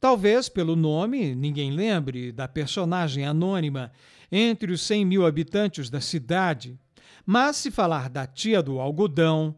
Talvez pelo nome ninguém lembre da personagem anônima entre os 100 mil habitantes da cidade, mas se falar da tia do algodão,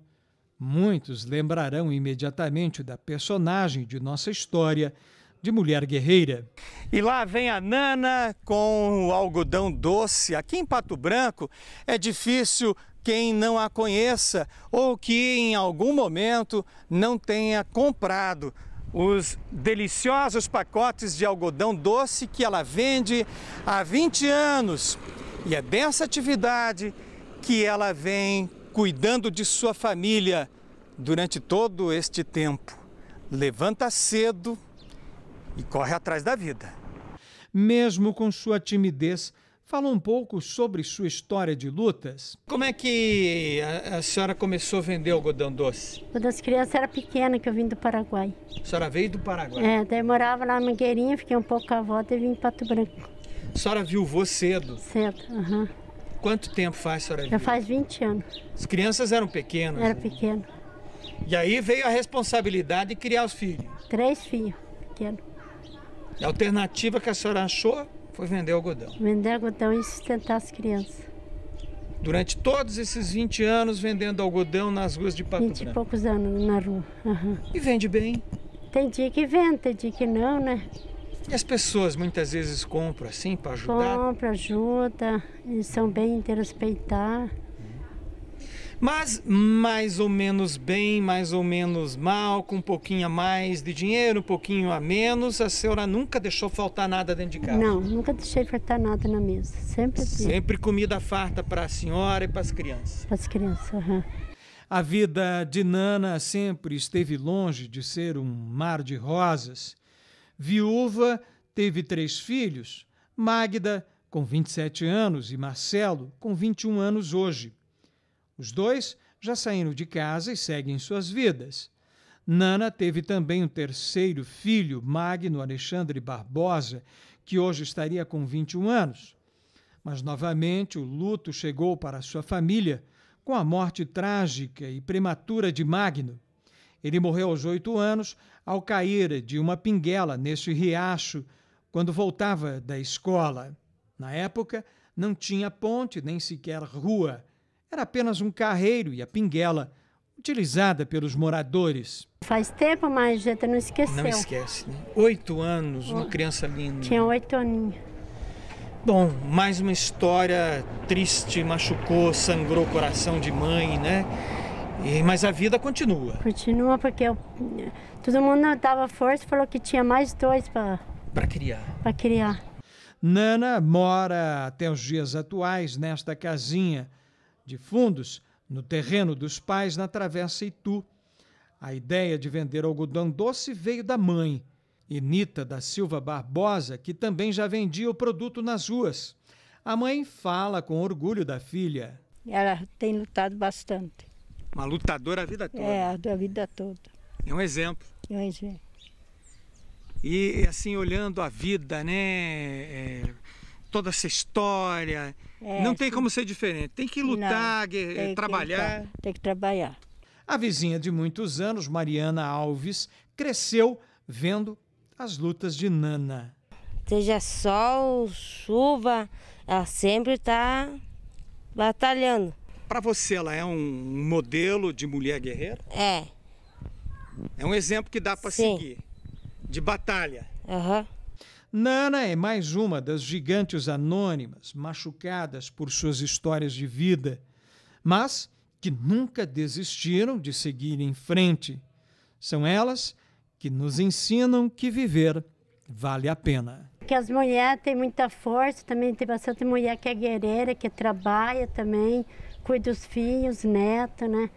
muitos lembrarão imediatamente da personagem de nossa história de mulher guerreira. E lá vem a Nana com o algodão doce. Aqui em Pato Branco é difícil quem não a conheça ou que em algum momento não tenha comprado os deliciosos pacotes de algodão doce que ela vende há 20 anos. E é dessa atividade que ela vem cuidando de sua família durante todo este tempo. Levanta cedo e corre atrás da vida. Mesmo com sua timidez, Fala um pouco sobre sua história de lutas. Como é que a, a senhora começou a vender algodão doce? Quando as crianças eram pequenas, que eu vim do Paraguai. A senhora veio do Paraguai? É, daí eu morava lá na Mangueirinha, fiquei um pouco com a avó, e vim em Pato Branco. A senhora viu cedo? Cedo, aham. Uhum. Quanto tempo faz a senhora Já faz 20 anos. As crianças eram pequenas? Era né? pequeno. E aí veio a responsabilidade de criar os filhos? Três filhos, pequeno. A alternativa que a senhora achou foi vender algodão. Vender algodão e sustentar as crianças. Durante todos esses 20 anos vendendo algodão nas ruas de Pato 20 Branco. e poucos anos na rua. Uhum. E vende bem? Tem dia que vende, tem dia que não, né? E as pessoas muitas vezes compram assim para ajudar? Compra, ajuda, e são bem interrespeitar. Mas mais ou menos bem, mais ou menos mal, com um pouquinho a mais de dinheiro, um pouquinho a menos, a senhora nunca deixou faltar nada dentro de casa? Não, nunca deixei faltar nada na mesa. Sempre. Assim. Sempre comida farta para a senhora e para as crianças. Para as crianças, aham. Uhum. A vida de Nana sempre esteve longe de ser um mar de rosas. Viúva, teve três filhos: Magda, com 27 anos, e Marcelo, com 21 anos hoje. Os dois já saíram de casa e seguem suas vidas. Nana teve também um terceiro filho, Magno Alexandre Barbosa, que hoje estaria com 21 anos. Mas novamente o luto chegou para sua família com a morte trágica e prematura de Magno. Ele morreu aos oito anos ao cair de uma pinguela neste riacho quando voltava da escola. Na época, não tinha ponte nem sequer rua era apenas um carreiro e a pinguela, utilizada pelos moradores. Faz tempo, mas a gente não esqueceu. Não esquece, né? Oito anos, uma criança linda. Tinha oito aninhos. Bom, mais uma história triste, machucou, sangrou o coração de mãe, né? E, mas a vida continua. Continua, porque eu, todo mundo dava força e falou que tinha mais dois para... Para criar. Para criar. Nana mora até os dias atuais nesta casinha, de fundos no terreno dos pais na Travessa Itu. A ideia de vender algodão doce veio da mãe, Inita da Silva Barbosa, que também já vendia o produto nas ruas. A mãe fala com orgulho da filha. Ela tem lutado bastante. Uma lutadora a vida toda. É, a vida toda. É um exemplo. É um exemplo. E assim, olhando a vida, né? É toda essa história. É, não tem como ser diferente. Tem que lutar, não, tem trabalhar. Que tem que trabalhar. A vizinha de muitos anos, Mariana Alves, cresceu vendo as lutas de Nana. Seja sol, chuva, ela sempre está batalhando. Para você, ela é um modelo de mulher guerreira? É. É um exemplo que dá para seguir de batalha. Aham. Uhum. Nana é mais uma das gigantes anônimas, machucadas por suas histórias de vida, mas que nunca desistiram de seguir em frente. São elas que nos ensinam que viver vale a pena. Que as mulheres têm muita força, também tem bastante mulher que é guerreira, que trabalha também, cuida dos filhos, neto, né?